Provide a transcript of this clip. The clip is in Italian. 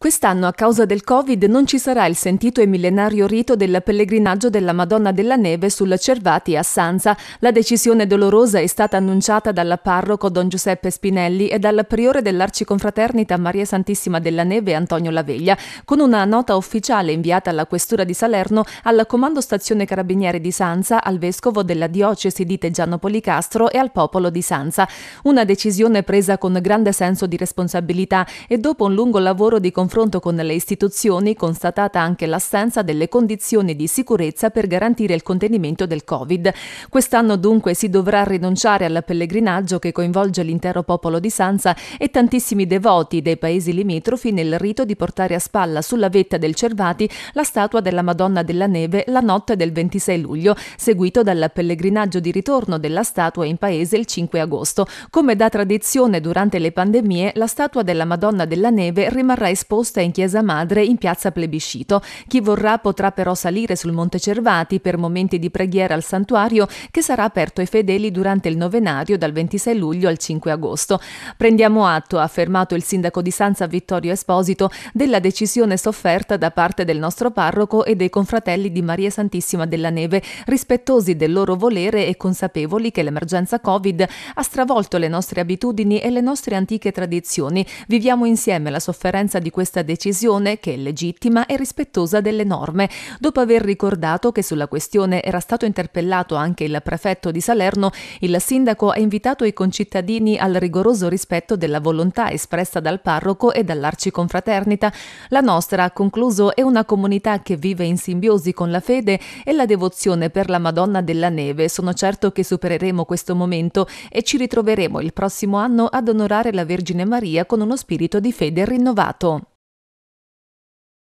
Quest'anno a causa del Covid non ci sarà il sentito e millenario rito del pellegrinaggio della Madonna della Neve sul Cervati a Sanza. La decisione dolorosa è stata annunciata dal parroco Don Giuseppe Spinelli e dal priore dell'Arciconfraternita Maria Santissima della Neve Antonio Laveglia, con una nota ufficiale inviata alla Questura di Salerno, al Comando Stazione Carabinieri di Sanza, al Vescovo della Diocesi di Teggiano Policastro e al popolo di Sanza. Una decisione presa con grande senso di responsabilità e dopo un lungo lavoro di confronto confronto con le istituzioni, constatata anche l'assenza delle condizioni di sicurezza per garantire il contenimento del Covid. Quest'anno dunque si dovrà rinunciare al pellegrinaggio che coinvolge l'intero popolo di Sanza e tantissimi devoti dei paesi limitrofi nel rito di portare a spalla sulla vetta del Cervati la statua della Madonna della Neve la notte del 26 luglio, seguito dal pellegrinaggio di ritorno della statua in paese il 5 agosto. Come da tradizione durante le pandemie, la statua della Madonna della Neve rimarrà esposta esposta in chiesa madre in piazza Plebiscito. Chi vorrà potrà però salire sul Monte Cervati per momenti di preghiera al santuario che sarà aperto ai fedeli durante il novenario dal 26 luglio al 5 agosto. Prendiamo atto, ha affermato il sindaco di Sanza Vittorio Esposito, della decisione sofferta da parte del nostro parroco e dei confratelli di Maria Santissima della Neve, rispettosi del loro volere e consapevoli che l'emergenza Covid ha stravolto le nostre abitudini e le nostre antiche tradizioni. Viviamo insieme la sofferenza di questo questa decisione, che è legittima e rispettosa delle norme, dopo aver ricordato che sulla questione era stato interpellato anche il prefetto di Salerno, il sindaco ha invitato i concittadini al rigoroso rispetto della volontà espressa dal parroco e dall'arciconfraternita. La nostra, ha concluso, è una comunità che vive in simbiosi con la fede e la devozione per la Madonna della Neve. Sono certo che supereremo questo momento e ci ritroveremo il prossimo anno ad onorare la Vergine Maria con uno spirito di fede rinnovato.